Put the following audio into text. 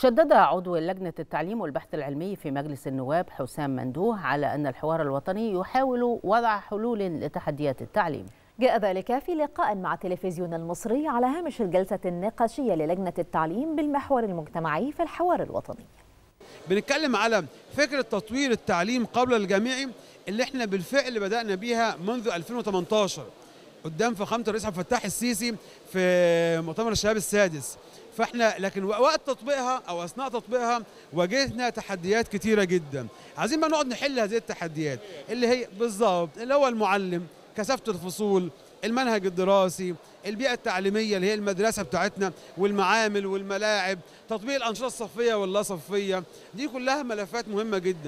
شدد عضو لجنة التعليم والبحث العلمي في مجلس النواب حسام مندوه على أن الحوار الوطني يحاول وضع حلول لتحديات التعليم جاء ذلك في لقاء مع تلفزيون المصري على هامش الجلسة النقاشية للجنة التعليم بالمحور المجتمعي في الحوار الوطني بنتكلم على فكرة تطوير التعليم قبل الجامعي اللي احنا بالفعل بدأنا بيها منذ 2018 قدام فخامه الرئيس عبد الفتاح السيسي في مؤتمر الشباب السادس فاحنا لكن وقت تطبيقها او اثناء تطبيقها واجهنا تحديات كثيره جدا عايزين بقى نقعد نحل هذه التحديات اللي هي بالظبط اللي هو المعلم كثافه الفصول المنهج الدراسي البيئة التعليمية اللي هي المدرسة بتاعتنا والمعامل والملاعب تطبيق الأنشطة الصفية واللا صفية دي كلها ملفات مهمة جدا